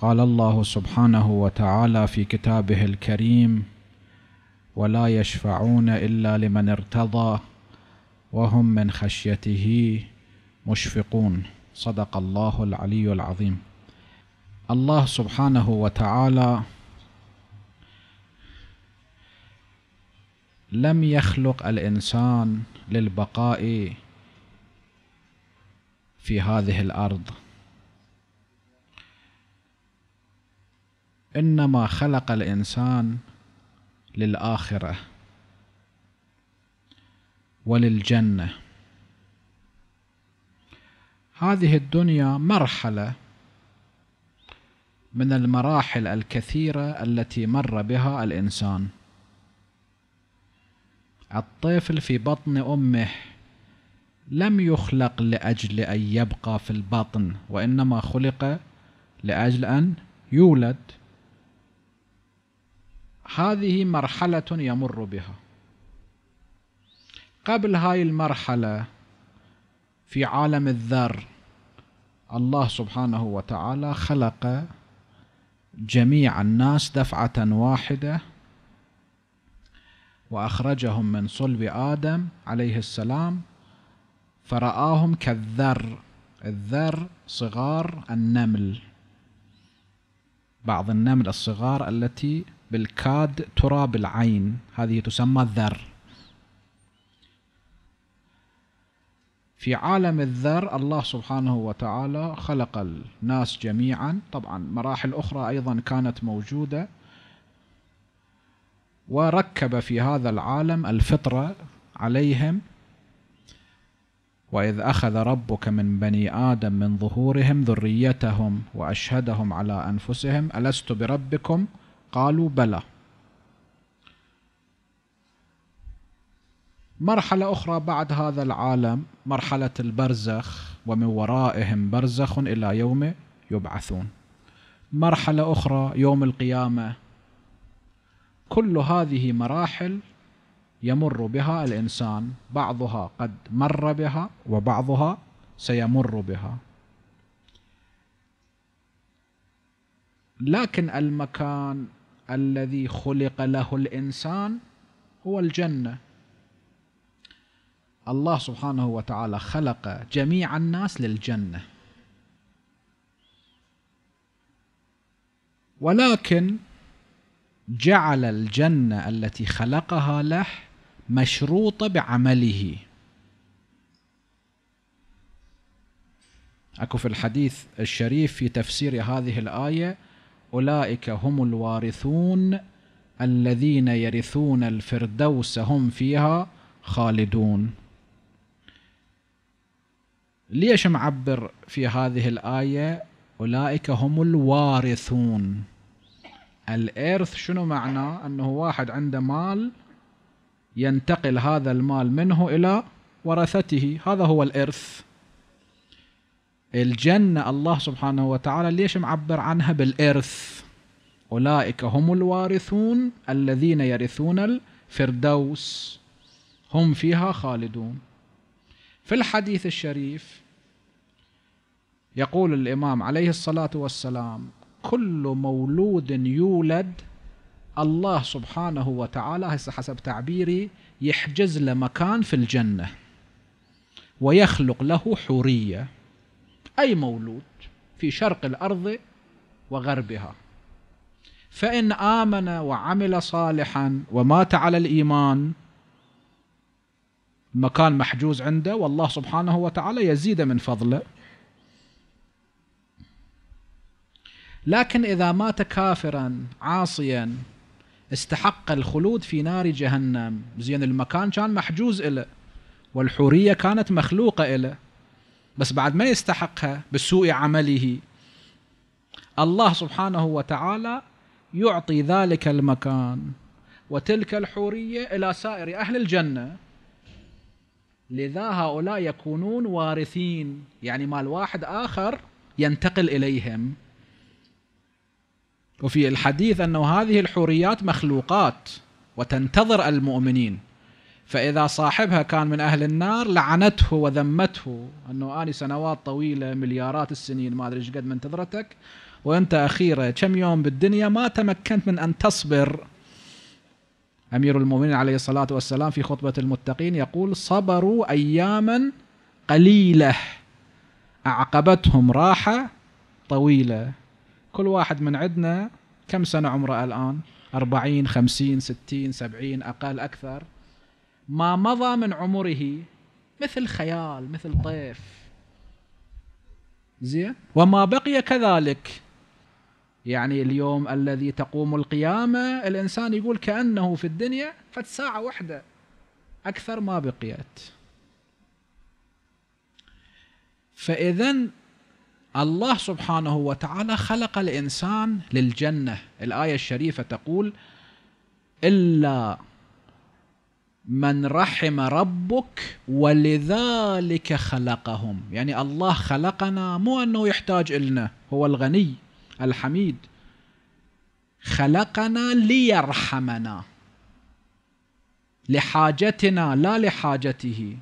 قال الله سبحانه وتعالى في كتابه الكريم ولا يشفعون الا لمن ارتضى وهم من خشيته مشفقون صدق الله العلي العظيم الله سبحانه وتعالى لم يخلق الانسان للبقاء في هذه الارض إنما خلق الإنسان للآخرة وللجنة هذه الدنيا مرحلة من المراحل الكثيرة التي مر بها الإنسان الطفل في بطن أمه لم يخلق لأجل أن يبقى في البطن وإنما خلق لأجل أن يولد هذه مرحلة يمر بها قبل هاي المرحلة في عالم الذر الله سبحانه وتعالى خلق جميع الناس دفعة واحدة وأخرجهم من صلب آدم عليه السلام فرآهم كالذر الذر صغار النمل بعض النمل الصغار التي بالكاد ترى بالعين هذه تسمى الذر في عالم الذر الله سبحانه وتعالى خلق الناس جميعا طبعا مراحل أخرى أيضا كانت موجودة وركب في هذا العالم الفطرة عليهم وإذ أخذ ربك من بني آدم من ظهورهم ذريتهم وأشهدهم على أنفسهم ألست بربكم قالوا بلى مرحلة أخرى بعد هذا العالم مرحلة البرزخ ومن ورائهم برزخ إلى يوم يبعثون مرحلة أخرى يوم القيامة كل هذه مراحل يمر بها الإنسان بعضها قد مر بها وبعضها سيمر بها لكن المكان الذي خلق له الإنسان هو الجنة الله سبحانه وتعالى خلق جميع الناس للجنة ولكن جعل الجنة التي خلقها له مشروطة بعمله أكو في الحديث الشريف في تفسير هذه الآية أولئك هم الوارثون الذين يرثون الفردوس هم فيها خالدون ليش معبر في هذه الآية أولئك هم الوارثون الإرث شنو معناه أنه واحد عنده مال ينتقل هذا المال منه إلى ورثته هذا هو الإرث الجنة الله سبحانه وتعالى ليش معبر عنها بالإرث أولئك هم الوارثون الذين يرثون الفردوس هم فيها خالدون في الحديث الشريف يقول الإمام عليه الصلاة والسلام كل مولود يولد الله سبحانه وتعالى هسه حسب تعبيري يحجز له مكان في الجنة ويخلق له حورية أي مولود في شرق الأرض وغربها فإن آمن وعمل صالحا ومات على الإيمان مكان محجوز عنده والله سبحانه وتعالى يزيد من فضله لكن إذا مات كافرا عاصيا استحق الخلود في نار جهنم زين المكان كان محجوز له والحورية كانت مخلوقة له بس بعد ما يستحقها بسوء عمله الله سبحانه وتعالى يعطي ذلك المكان وتلك الحورية إلى سائر أهل الجنة لذا هؤلاء يكونون وارثين يعني مال واحد آخر ينتقل إليهم وفي الحديث أن هذه الحوريات مخلوقات وتنتظر المؤمنين فإذا صاحبها كان من أهل النار لعنته وذمته أنه أني سنوات طويلة مليارات السنين ما أدري قد منتظرتك وأنت أخيرا كم يوم بالدنيا ما تمكنت من أن تصبر أمير المؤمنين عليه الصلاة والسلام في خطبة المتقين يقول صبروا أياما قليلة أعقبتهم راحة طويلة كل واحد من عندنا كم سنة عمره الآن أربعين خمسين ستين سبعين أقل أكثر ما مضى من عمره مثل خيال مثل طيف زين وما بقي كذلك يعني اليوم الذي تقوم القيامة الإنسان يقول كأنه في الدنيا فت ساعة واحدة أكثر ما بقيت فإذا الله سبحانه وتعالى خلق الإنسان للجنة الآية الشريفة تقول إلا من رحم ربك ولذلك خلقهم يعني الله خلقنا مو أنه يحتاج إلنا هو الغني الحميد خلقنا ليرحمنا لحاجتنا لا لحاجته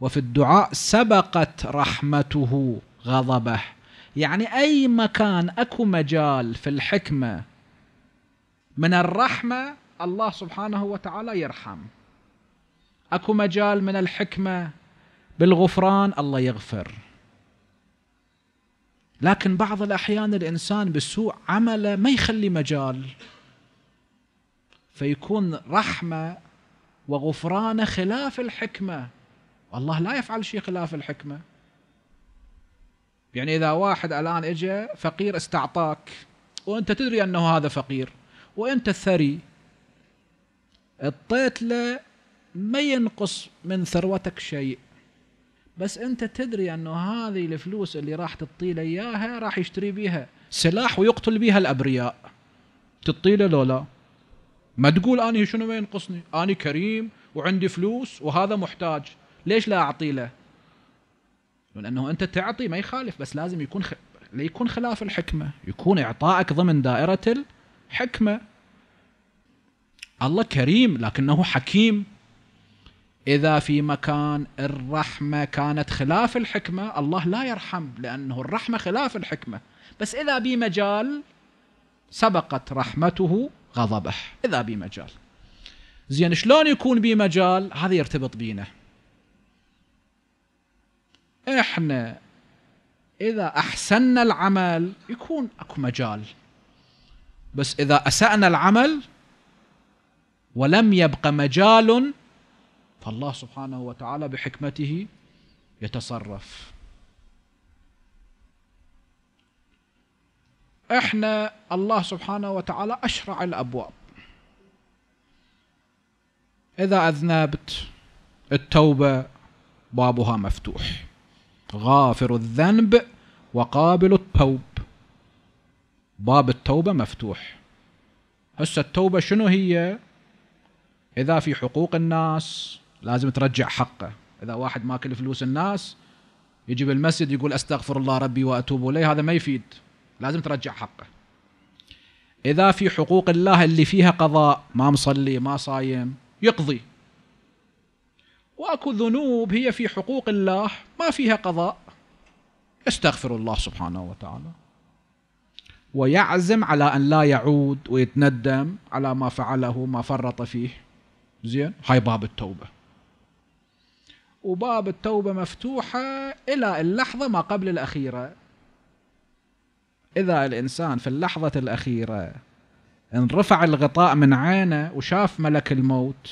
وفي الدعاء سبقت رحمته غضبه يعني أي مكان أكو مجال في الحكمة من الرحمة الله سبحانه وتعالى يرحم اكو مجال من الحكمه بالغفران الله يغفر لكن بعض الاحيان الانسان بسوء عمله ما يخلي مجال فيكون رحمه وغفران خلاف الحكمه والله لا يفعل شيء خلاف الحكمه يعني اذا واحد الان اجى فقير استعطاك وانت تدري انه هذا فقير وانت الثري اضطيت له ما ينقص من ثروتك شيء بس انت تدري انه هذه الفلوس اللي راح له اياها راح يشتري بيها سلاح ويقتل بيها الابرياء تطيله لو لا ما تقول اني شنو ما ينقصني اني كريم وعندي فلوس وهذا محتاج ليش لا اعطي له لانه انت تعطي ما يخالف بس لازم يكون خ... ليكون خلاف الحكمه يكون اعطائك ضمن دائره الحكمه الله كريم لكنه حكيم إذا في مكان الرحمة كانت خلاف الحكمة الله لا يرحم لأنه الرحمة خلاف الحكمة بس إذا بمجال سبقت رحمته غضبه إذا بمجال زين شلون يكون بمجال هذا يرتبط بينا احنا اذا احسنا العمل يكون اكو مجال بس اذا اسانا العمل ولم يبق مجال فالله سبحانه وتعالى بحكمته يتصرف احنا الله سبحانه وتعالى اشرع الابواب اذا اذنبت التوبه بابها مفتوح غافر الذنب وقابل التوب باب التوبه مفتوح هسه التوبه شنو هي اذا في حقوق الناس لازم ترجع حقه اذا واحد ماكل فلوس الناس يجي بالمسجد يقول استغفر الله ربي واتوب اليه هذا ما يفيد لازم ترجع حقه اذا في حقوق الله اللي فيها قضاء ما مصلي ما صايم يقضي واكو ذنوب هي في حقوق الله ما فيها قضاء يستغفر الله سبحانه وتعالى ويعزم على ان لا يعود ويتندم على ما فعله ما فرط فيه زين هاي باب التوبة وباب التوبة مفتوحة إلى اللحظة ما قبل الأخيرة إذا الإنسان في اللحظة الأخيرة انرفع الغطاء من عينه وشاف ملك الموت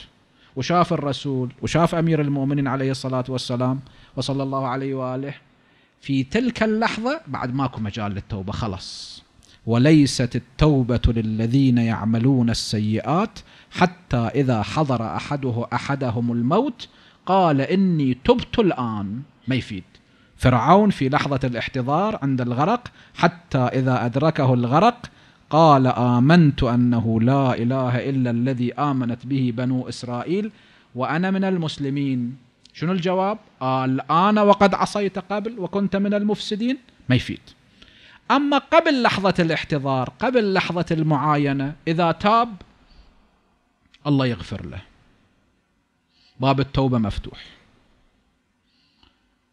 وشاف الرسول وشاف أمير المؤمنين عليه الصلاة والسلام وصلى الله عليه وآله في تلك اللحظة بعد ماكو مجال للتوبة خلاص وليست التوبة للذين يعملون السيئات حتى إذا حضر أحده أحدهم الموت قال إني تبت الآن ما يفيد فرعون في لحظة الاحتضار عند الغرق حتى إذا أدركه الغرق قال آمنت أنه لا إله إلا الذي آمنت به بنو إسرائيل وأنا من المسلمين شنو الجواب؟ الآن وقد عصيت قبل وكنت من المفسدين ما يفيد أما قبل لحظة الاحتضار قبل لحظة المعاينة إذا تاب الله يغفر له باب التوبة مفتوح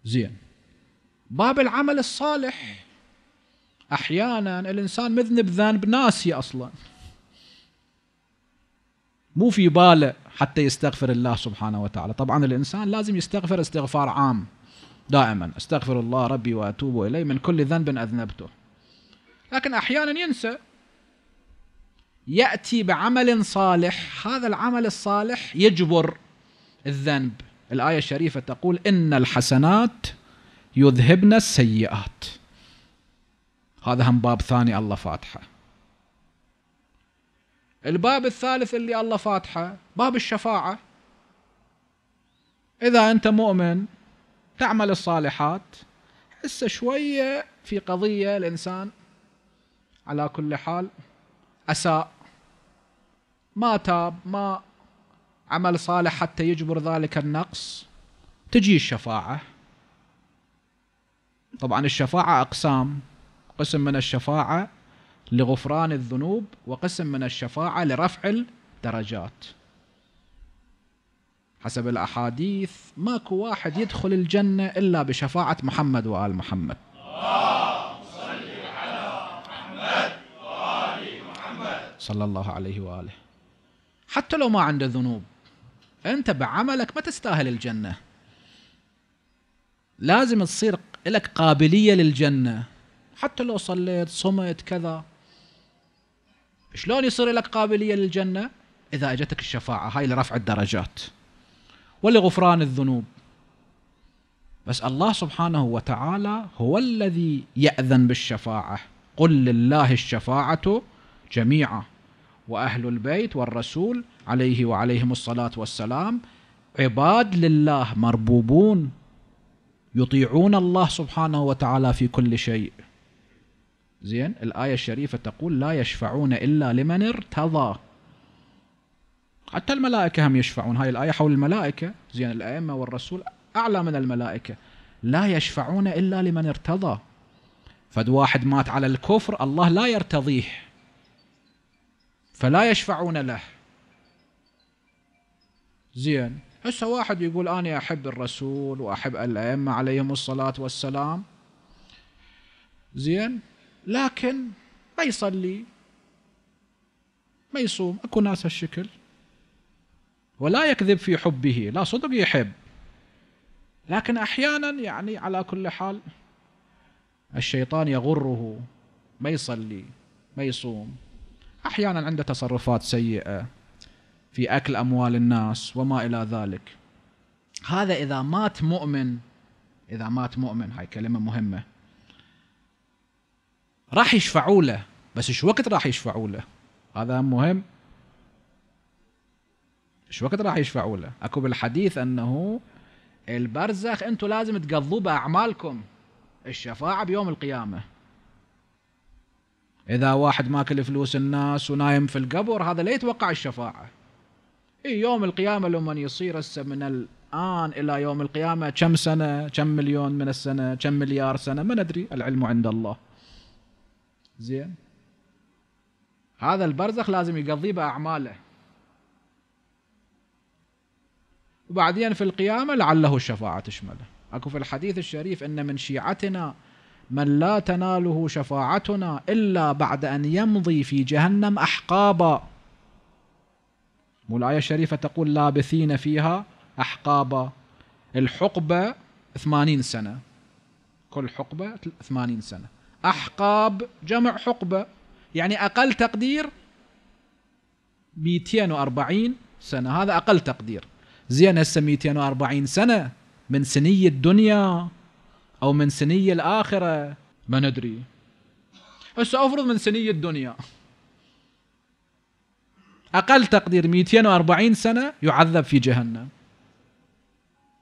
زين باب العمل الصالح أحيانا الإنسان مذنب ذنب ناسي أصلا مو في باله حتى يستغفر الله سبحانه وتعالى طبعا الإنسان لازم يستغفر استغفار عام دائما استغفر الله ربي وأتوب إليه من كل ذنب أذنبته لكن أحيانا ينسى ياتي بعمل صالح هذا العمل الصالح يجبر الذنب الايه الشريفه تقول ان الحسنات يذهبن السيئات هذا هم باب ثاني الله فاتحه الباب الثالث اللي الله فاتحه باب الشفاعه اذا انت مؤمن تعمل الصالحات هسه شويه في قضيه الانسان على كل حال اساء ما تاب ما عمل صالح حتى يجبر ذلك النقص تجي الشفاعة طبعا الشفاعة أقسام قسم من الشفاعة لغفران الذنوب وقسم من الشفاعة لرفع الدرجات حسب الأحاديث ماكو واحد يدخل الجنة إلا بشفاعة محمد وآل محمد صلى الله عليه وآله حتى لو ما عنده ذنوب انت بعملك ما تستاهل الجنه لازم تصير لك قابليه للجنه حتى لو صليت صمت كذا شلون يصير لك قابليه للجنه اذا اجتك الشفاعه هاي لرفع الدرجات ولغفران الذنوب بس الله سبحانه وتعالى هو الذي ياذن بالشفاعه قل لله الشفاعه جميعا وأهل البيت والرسول عليه وعليهم الصلاة والسلام عباد لله مربوبون يطيعون الله سبحانه وتعالى في كل شيء زين الآية الشريفة تقول لا يشفعون إلا لمن ارتضى حتى الملائكة هم يشفعون هاي الآية حول الملائكة زين الأئمة والرسول أعلى من الملائكة لا يشفعون إلا لمن ارتضى فد واحد مات على الكفر الله لا يرتضيه فلا يشفعون له زين هسه واحد يقول أنا أحب الرسول وأحب الأئمة عليهم الصلاة والسلام زين لكن ما يصلي ما يصوم اكو ناس هالشكل ولا يكذب في حبه لا صدق يحب لكن احيانا يعني على كل حال الشيطان يغره ما يصلي ما يصوم احيانا عنده تصرفات سيئه في اكل اموال الناس وما الى ذلك هذا اذا مات مؤمن اذا مات مؤمن هاي كلمه مهمه راح يشفعوا له بس ايش وقت راح يشفعوا له هذا مهم ايش وقت راح يشفعوا له اكو بالحديث انه البرزخ انتم لازم تقضوه باعمالكم الشفاعه بيوم القيامه اذا واحد ماكل فلوس الناس ونايم في القبر هذا لا يتوقع الشفاعه اي يوم القيامه لما يصير هسه من الان الى يوم القيامه كم سنه كم مليون من السنه كم مليار سنه ما ندري العلم عند الله زين هذا البرزخ لازم يقضيه باعماله وبعدين في القيامه لعله الشفاعه تشمله اكو في الحديث الشريف ان من شيعتنا من لا تناله شفاعتنا إلا بعد أن يمضي في جهنم أحقابا والآية الشريفة تقول لابثين فيها أحقابا الحقبة ثمانين سنة كل حقبة ثمانين سنة أحقاب جمع حقبة يعني أقل تقدير 240 سنة هذا أقل تقدير زين هسه 240 سنة من سني الدنيا او من سني الاخره ما ندري هسه افرض من سني الدنيا اقل تقدير 240 سنه يعذب في جهنم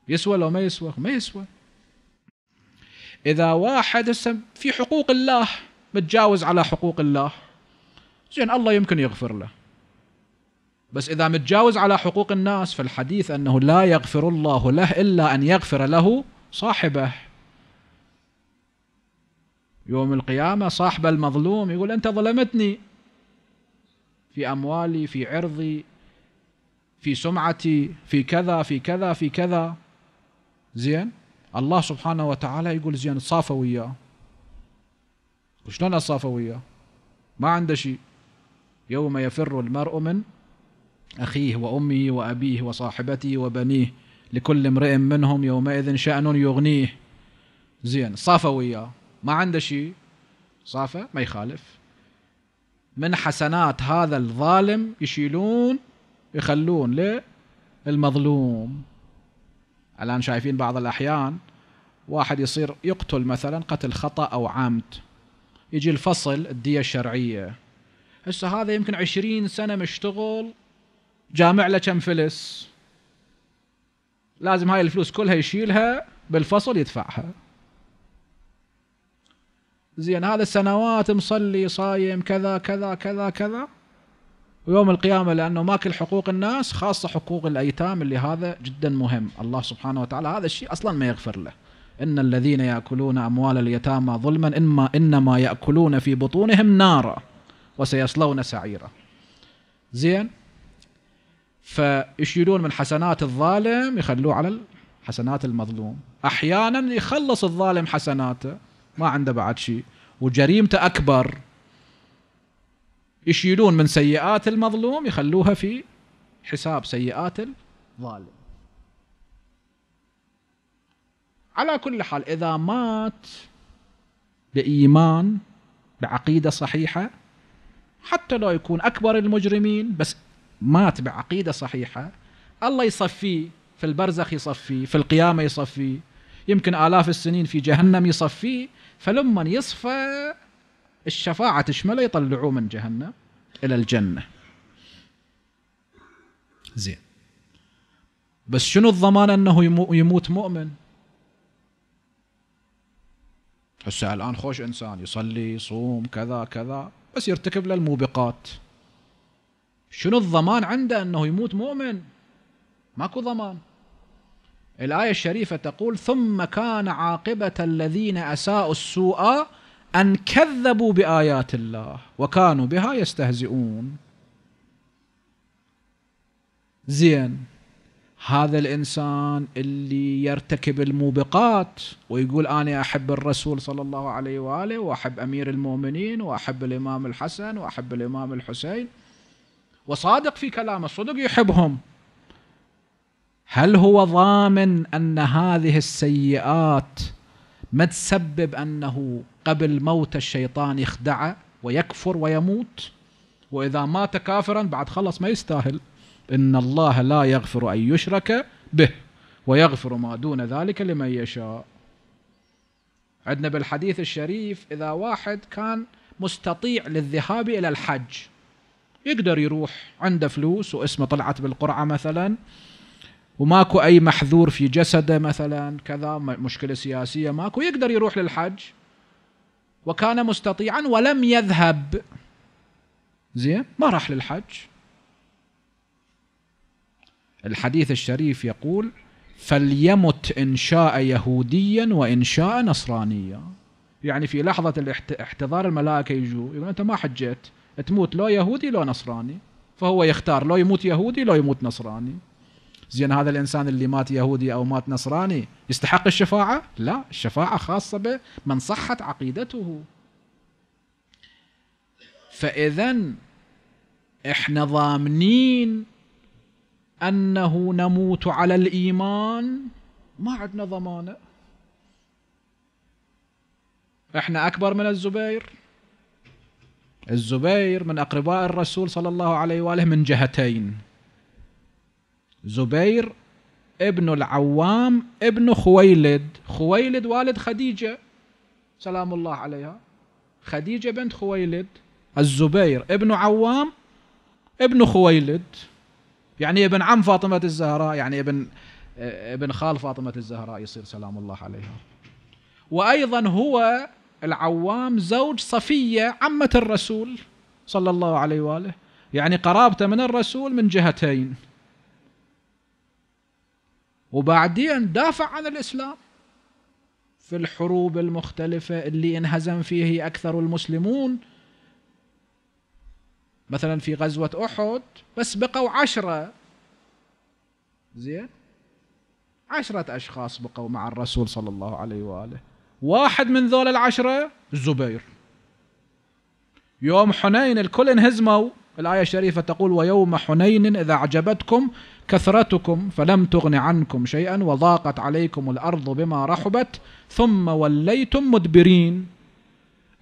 يسوى لو ما يسوى ما يسوى اذا واحد هسه في حقوق الله متجاوز على حقوق الله زين الله يمكن يغفر له بس اذا متجاوز على حقوق الناس فالحديث انه لا يغفر الله له الا ان يغفر له صاحبه يوم القيامة صاحب المظلوم يقول أنت ظلمتني في أموالي في عرضي في سمعتي في كذا في كذا في كذا زين الله سبحانه وتعالى يقول زين صافى وياه وشلون اصافى وياه ما عنده شيء يوم يفر المرء من أخيه وأمه وأبيه وصاحبته وبنيه لكل امرئ منهم يومئذ شأن يغنيه زين صافى وياه ما عنده شيء صافة ما يخالف من حسنات هذا الظالم يشيلون يخلون للمظلوم الآن شايفين بعض الأحيان واحد يصير يقتل مثلا قتل خطأ أو عمد يجي الفصل الدية الشرعية هسه هذا يمكن عشرين سنة مشتغل جامع له كم فلس لازم هاي الفلوس كلها يشيلها بالفصل يدفعها زين هذا سنوات مصلي صايم كذا كذا كذا كذا ويوم القيامة لأنه ماكل حقوق الناس خاصة حقوق الأيتام اللي هذا جدا مهم الله سبحانه وتعالى هذا الشيء أصلا ما يغفر له إن الذين يأكلون أموال اليتامى ظلما إما إنما يأكلون في بطونهم نارا وسيصلون سعيرا زين فيشيلون من حسنات الظالم يخلوه على حسنات المظلوم أحيانا يخلص الظالم حسناته ما عنده بعد شيء وجريمته أكبر يشيلون من سيئات المظلوم يخلوها في حساب سيئات الظالم على كل حال إذا مات بإيمان بعقيدة صحيحة حتى لو يكون أكبر المجرمين بس مات بعقيدة صحيحة الله يصفيه في البرزخ يصفيه في القيامة يصفيه يمكن آلاف السنين في جهنم يصفيه فلما يصفى الشفاعة تشمله يطلعوه من جهنم إلى الجنة زين بس شنو الضمان أنه يموت مؤمن هسه الآن خوش إنسان يصلي يصوم كذا كذا بس يرتكب للموبقات شنو الضمان عنده أنه يموت مؤمن ماكو ضمان الآية الشريفة تقول ثم كان عاقبة الذين أساءوا السوء أن كذبوا بآيات الله وكانوا بها يستهزئون زين هذا الإنسان اللي يرتكب الموبقات ويقول أنا أحب الرسول صلى الله عليه وآله وأحب أمير المؤمنين وأحب الإمام الحسن وأحب الإمام الحسين وصادق في كلامه صدق يحبهم هل هو ضامن ان هذه السيئات ما تسبب انه قبل موت الشيطان يخدعه ويكفر ويموت واذا مات كافرا بعد خلص ما يستاهل ان الله لا يغفر ان يشرك به ويغفر ما دون ذلك لمن يشاء عندنا بالحديث الشريف اذا واحد كان مستطيع للذهاب الى الحج يقدر يروح عنده فلوس واسمه طلعت بالقرعه مثلا وماكو اي محذور في جسده مثلا كذا مشكله سياسيه ماكو يقدر يروح للحج وكان مستطيعا ولم يذهب زين ما راح للحج الحديث الشريف يقول فليمت ان شاء يهوديا وان شاء نصرانيا يعني في لحظه الاحتضار الملائكه يجوا يقول انت ما حجيت تموت لو يهودي لو نصراني فهو يختار لو يموت يهودي لو يموت نصراني زين هذا الانسان اللي مات يهودي او مات نصراني يستحق الشفاعه؟ لا، الشفاعه خاصه بمن صحت عقيدته. فاذا احنا ضامنين انه نموت على الايمان ما عندنا ضمانه. احنا اكبر من الزبير. الزبير من اقرباء الرسول صلى الله عليه واله من جهتين. زبير ابن العوام ابن خويلد خويلد والد خديجة سلام الله عليها خديجة بنت خويلد الزبير ابن عوام ابن خويلد يعني ابن عم فاطمة الزهراء يعني ابن ابن خال فاطمة الزهراء يصير سلام الله عليها وأيضا هو العوام زوج صفية عمة الرسول صلى الله عليه وآله يعني قرابته من الرسول من جهتين وبعدين دافع عن الإسلام في الحروب المختلفة اللي انهزم فيه أكثر المسلمون مثلا في غزوة أحد بس بقوا عشرة زين عشرة أشخاص بقوا مع الرسول صلى الله عليه وآله واحد من ذول العشرة الزبير يوم حنين الكل انهزموا الآية الشريفة تقول ويوم حنين إذا أعجبتكم كثرتكم فلم تغن عنكم شيئا وضاقت عليكم الأرض بما رحبت ثم وليتم مدبرين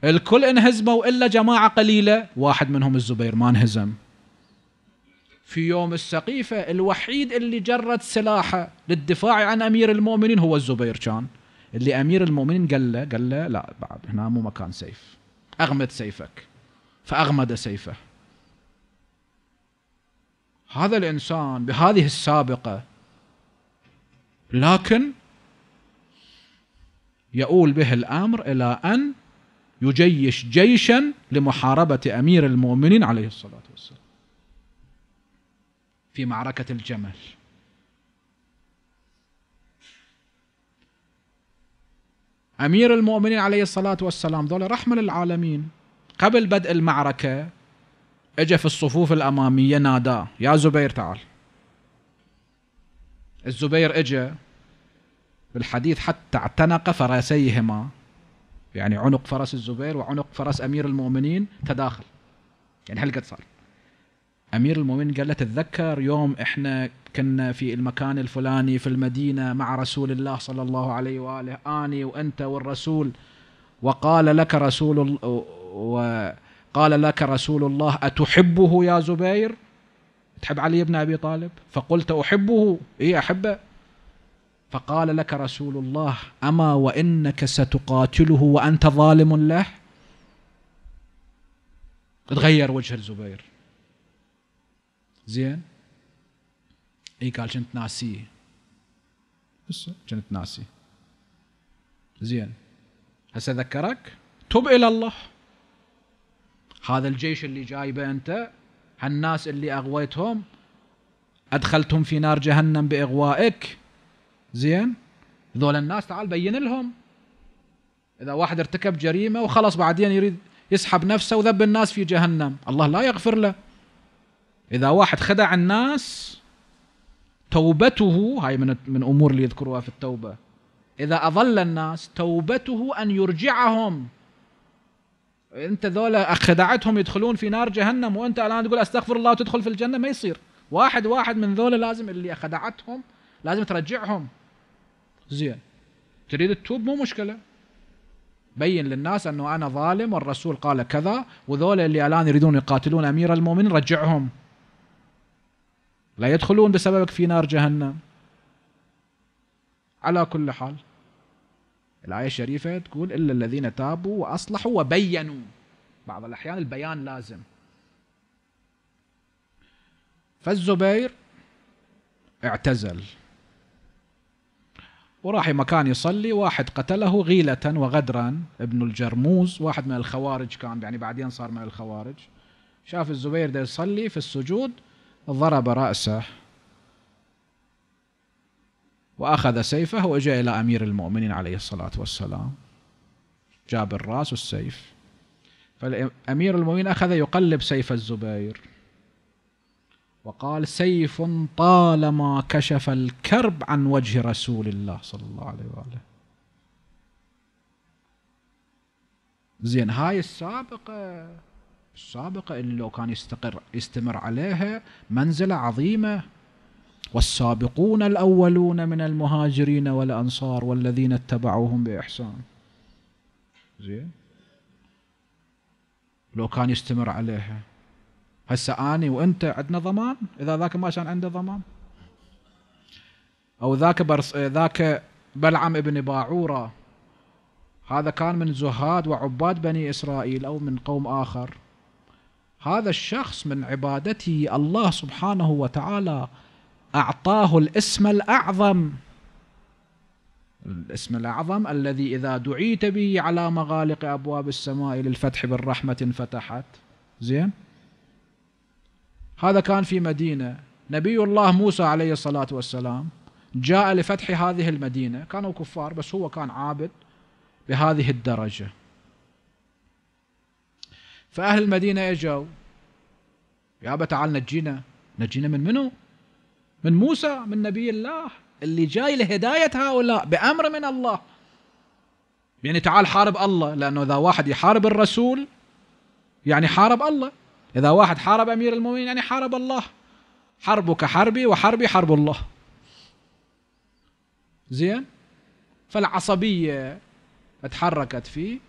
الكل انهزموا إلا جماعة قليلة واحد منهم الزبير ما انهزم في يوم السقيفة الوحيد اللي جرد سلاحه للدفاع عن أمير المؤمنين هو الزبير كان اللي أمير المؤمنين قال له قال له لا بعد هنا مو مكان سيف أغمد سيفك فأغمد سيفه هذا الانسان بهذه السابقه لكن يؤول به الامر الى ان يجيش جيشا لمحاربه امير المؤمنين عليه الصلاه والسلام في معركه الجمل امير المؤمنين عليه الصلاه والسلام ذولا رحمه للعالمين قبل بدء المعركه اجى في الصفوف الاماميه ناداه يا زبير تعال الزبير اجى بالحديث حتى اعتنق فرسيهما يعني عنق فرس الزبير وعنق فرس امير المؤمنين تداخل يعني هل قد صار امير المؤمنين قال له تتذكر يوم احنا كنا في المكان الفلاني في المدينه مع رسول الله صلى الله عليه واله اني وانت والرسول وقال لك رسول و قال لك رسول الله أتحبه يا زبير تحب علي بن أبي طالب فقلت أحبه إيه أحبه فقال لك رسول الله أما وإنك ستقاتله وأنت ظالم له تغير وجه الزبير زين اي قال كنت ناسيه بس كنت ناسي زين هسه ذكرك تب الى الله هذا الجيش اللي جايبه أنت هالناس اللي أغويتهم أدخلتهم في نار جهنم بإغوائك زين ذول الناس تعال بين لهم إذا واحد ارتكب جريمة وخلص بعدين يريد يسحب نفسه وذب الناس في جهنم الله لا يغفر له إذا واحد خدع الناس توبته هاي من من امور اللي يذكروها في التوبه اذا اضل الناس توبته ان يرجعهم انت ذولا خدعتهم يدخلون في نار جهنم وانت الان تقول استغفر الله وتدخل في الجنه ما يصير واحد واحد من ذولا لازم اللي خدعتهم لازم ترجعهم زين تريد تتوب مو مشكله بين للناس انه انا ظالم والرسول قال كذا وذولا اللي الان يريدون يقاتلون امير المؤمنين رجعهم لا يدخلون بسببك في نار جهنم على كل حال الآية الشريفة تقول إلا الذين تابوا وأصلحوا وبينوا بعض الأحيان البيان لازم فالزبير اعتزل وراح مكان يصلي واحد قتله غيلة وغدرا ابن الجرموز واحد من الخوارج كان يعني بعدين صار من الخوارج شاف الزبير ده يصلي في السجود ضرب رأسه وأخذ سيفه وجاء إلى أمير المؤمنين عليه الصلاة والسلام جاب الرأس والسيف فأمير المؤمنين أخذ يقلب سيف الزبير وقال سيف طالما كشف الكرب عن وجه رسول الله صلى الله عليه وآله زين هاي السابقة السابقة اللي لو كان يستقر يستمر عليها منزلة عظيمة والسابقون الأولون من المهاجرين والأنصار والذين اتبعوهم بإحسان زين لو كان يستمر عليها هسه أني وأنت عندنا ضمان إذا ذاك ما كان عنده ضمان أو ذاك برص... ذاك بلعم ابن باعورة هذا كان من زهاد وعباد بني إسرائيل أو من قوم آخر هذا الشخص من عبادته الله سبحانه وتعالى أعطاه الاسم الأعظم الاسم الأعظم الذي إذا دعيت به على مغالق أبواب السماء للفتح بالرحمة انفتحت زين هذا كان في مدينة نبي الله موسى عليه الصلاة والسلام جاء لفتح هذه المدينة كانوا كفار بس هو كان عابد بهذه الدرجة فأهل المدينة اجوا يابا تعال نجينا نجينا من منو من موسى من نبي الله اللي جاي لهداية هؤلاء بأمر من الله يعني تعال حارب الله لأنه إذا واحد يحارب الرسول يعني حارب الله إذا واحد حارب أمير المؤمنين يعني حارب الله حربك حربي وحربي حرب الله زين فالعصبية اتحركت فيه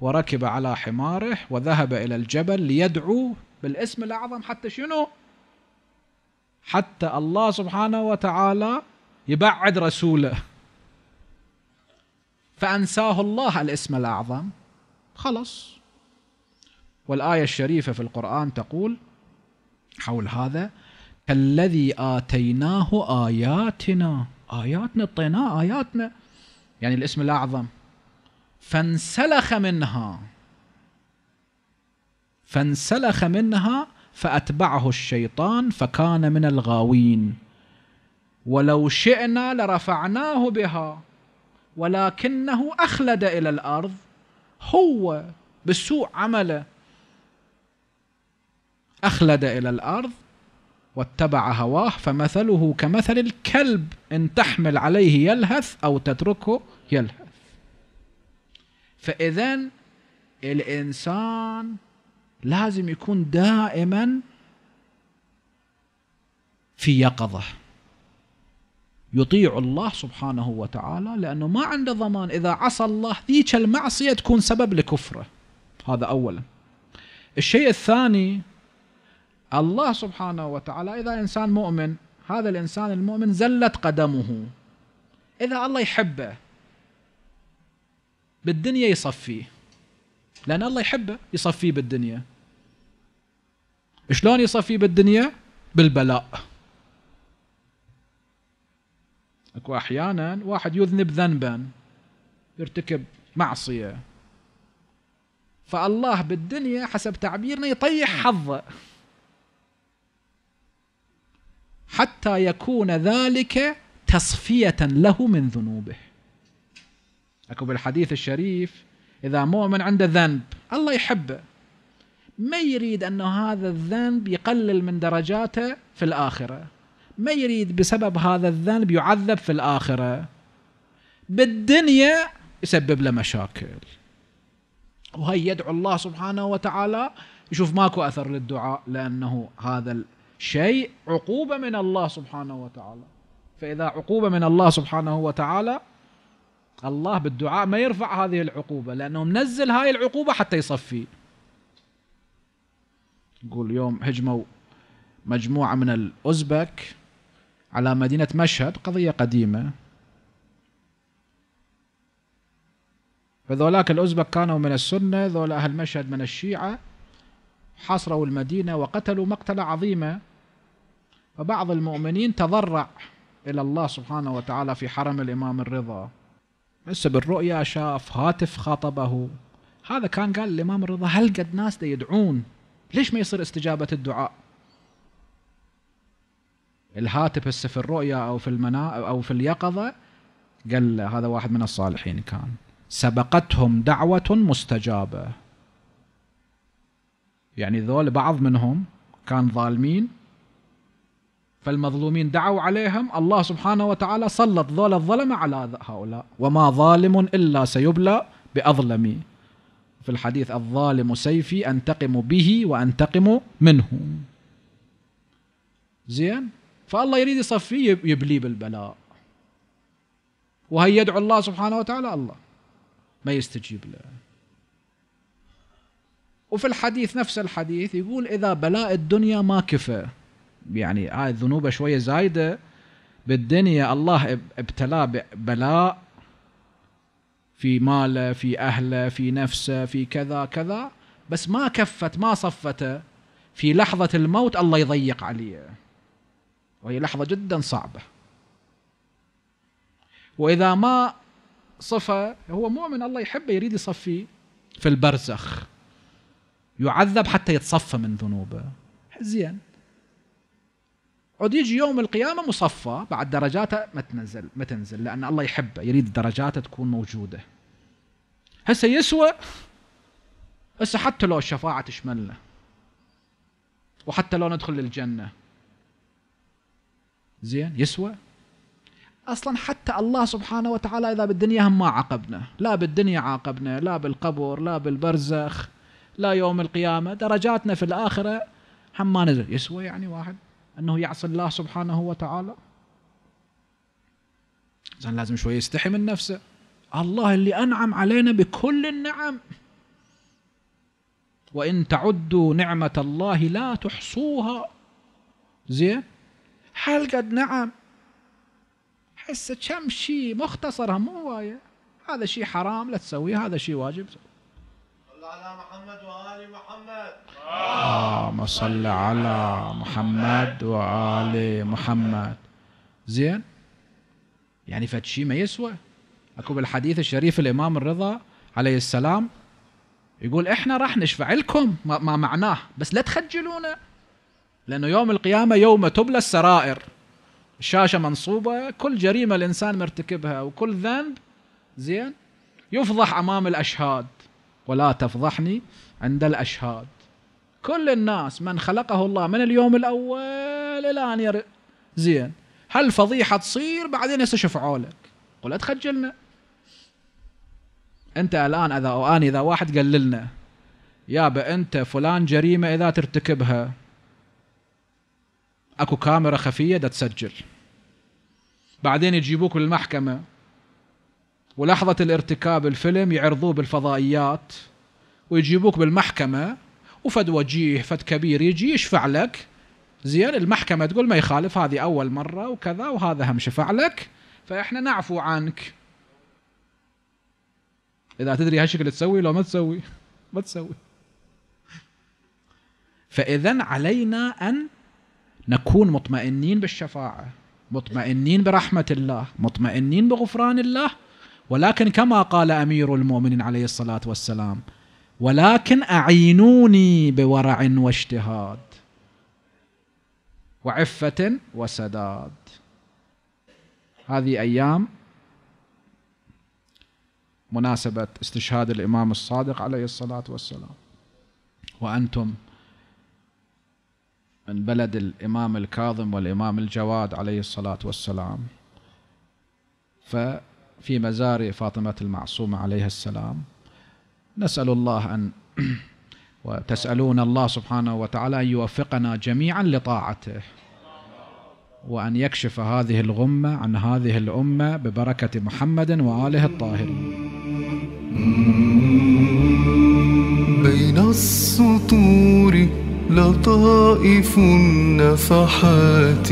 وركب على حماره وذهب إلى الجبل ليدعو بالاسم الأعظم حتى شنو حتى الله سبحانه وتعالى يبعد رسوله فأنساه الله الاسم الأعظم خلص والآية الشريفة في القرآن تقول حول هذا كالذي آتيناه آياتنا آياتنا اعطيناه آياتنا يعني الاسم الأعظم فانسلخ منها فانسلخ منها فأتبعه الشيطان فكان من الغاوين ولو شئنا لرفعناه بها ولكنه أخلد إلى الأرض هو بسوء عمله أخلد إلى الأرض واتبع هواه فمثله كمثل الكلب إن تحمل عليه يلهث أو تتركه يلهث فإذا الإنسان لازم يكون دائما في يقظه يطيع الله سبحانه وتعالى لأنه ما عنده ضمان إذا عصى الله ذيك المعصية تكون سبب لكفره هذا أولا الشيء الثاني الله سبحانه وتعالى إذا إنسان مؤمن هذا الإنسان المؤمن زلت قدمه إذا الله يحبه بالدنيا يصفيه لأن الله يحبه يصفيه بالدنيا شلون يصفي بالدنيا بالبلاء اكو احيانا واحد يذنب ذنبا يرتكب معصيه فالله بالدنيا حسب تعبيرنا يطيح حظه حتى يكون ذلك تصفية له من ذنوبه أكو بالحديث الشريف إذا مؤمن عنده ذنب الله يحبه ما يريد أن هذا الذنب يقلل من درجاته في الآخرة ما يريد بسبب هذا الذنب يعذب في الآخرة بالدنيا يسبب له مشاكل وهي يدعو الله سبحانه وتعالى يشوف ماكو أثر للدعاء لأنه هذا الشيء عقوبة من الله سبحانه وتعالى فإذا عقوبة من الله سبحانه وتعالى الله بالدعاء ما يرفع هذه العقوبة لأنه منزل هاي العقوبة حتى يصفي يقول يوم هجموا مجموعة من الأوزبك على مدينة مشهد قضية قديمة فذولاك الأوزبك كانوا من السنة ذولا أهل مشهد من الشيعة حاصروا المدينة وقتلوا مقتلة عظيمة فبعض المؤمنين تضرع إلى الله سبحانه وتعالى في حرم الإمام الرضا هسه بالرؤيا شاف هاتف خاطبه هذا كان قال الإمام الرضا هل قد ناس يدعون ليش ما يصير استجابة الدعاء الهاتف هسه في الرؤيا أو في المنا أو في اليقظة قال هذا واحد من الصالحين كان سبقتهم دعوة مستجابة يعني ذول بعض منهم كان ظالمين فالمظلومين دعوا عليهم الله سبحانه وتعالى سلط ذول الظلمة على هؤلاء وما ظالم إلا سيبلى بأظلمي في الحديث الظالم سيفي أنتقم به وأنتقم منه زين فالله يريد يصفيه يبليه بالبلاء وهي يدعو الله سبحانه وتعالى الله ما يستجيب له وفي الحديث نفس الحديث يقول إذا بلاء الدنيا ما كفى يعني هاي الذنوب شوية زايدة بالدنيا الله ابتلاه ببلاء في ماله في أهله في نفسه في كذا كذا بس ما كفت ما صفته في لحظة الموت الله يضيق عليه وهي لحظة جدا صعبة وإذا ما صفى هو مؤمن الله يحبه يريد يصفيه في البرزخ يعذب حتى يتصفى من ذنوبه زين عد يجي يوم القيامة مصفى بعد درجاته ما تنزل ما تنزل لأن الله يحبه يريد درجاته تكون موجودة هسه يسوى هسه حتى لو الشفاعة تشملنا وحتى لو ندخل للجنة زين يسوى اصلا حتى الله سبحانه وتعالى اذا بالدنيا هم ما عاقبنا لا بالدنيا عاقبنا لا بالقبر لا بالبرزخ لا يوم القيامه درجاتنا في الاخره هم ما نزل يسوى يعني واحد أنه يعصي الله سبحانه وتعالى زين لازم شوية يستحي من نفسه الله اللي أنعم علينا بكل النعم وإن تعدوا نعمة الله لا تحصوها زين هل قد نعم حس كم شيء مختصرها مو هواية هذا شيء حرام لا تسويه هذا شيء واجب تسويه على محمد وآل محمد اللهم صل على محمد وآل محمد زين يعني فتشي ما يسوى اكو بالحديث الشريف الامام الرضا عليه السلام يقول احنا راح نشفع لكم ما, ما معناه بس لا تخجلونا لانه يوم القيامه يوم تبلى السرائر الشاشه منصوبه كل جريمه الانسان مرتكبها وكل ذنب زين يفضح امام الاشهاد ولا تفضحني عند الأشهاد كل الناس من خلقه الله من اليوم الأول إلى أن ير... زين هل فضيحة تصير بعدين يشفعوا لك قل أتخجلنا تخجلنا أنت الآن إذا أو أنا إذا واحد قللنا يا أنت فلان جريمة إذا ترتكبها اكو كاميرا خفية دا تسجل بعدين يجيبوك للمحكمة ولحظة الارتكاب الفيلم يعرضوه بالفضائيات ويجيبوك بالمحكمة وفد وجيه فد كبير يجي يشفع لك زين المحكمة تقول ما يخالف هذه أول مرة وكذا وهذا هم شفع لك فإحنا نعفو عنك إذا تدري هالشكل تسوي لو ما تسوي ما تسوي فإذا علينا أن نكون مطمئنين بالشفاعة مطمئنين برحمة الله مطمئنين بغفران الله ولكن كما قال امير المؤمنين عليه الصلاه والسلام ولكن اعينوني بورع واجتهاد وعفه وسداد هذه ايام مناسبه استشهاد الامام الصادق عليه الصلاه والسلام وانتم من بلد الامام الكاظم والامام الجواد عليه الصلاه والسلام ف في مزار فاطمة المعصومة عليها السلام نسأل الله أن وتسألون الله سبحانه وتعالى أن يوفقنا جميعا لطاعته وأن يكشف هذه الغمة عن هذه الأمة ببركة محمد وآله الطاهرين بين السطور لطائف النفحات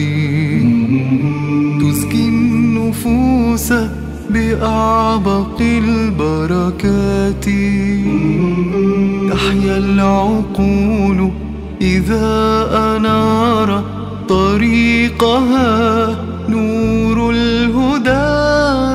تزكي النفوس بأعبق البركات تحيا العقول إذا أنار طريقها نور الهدى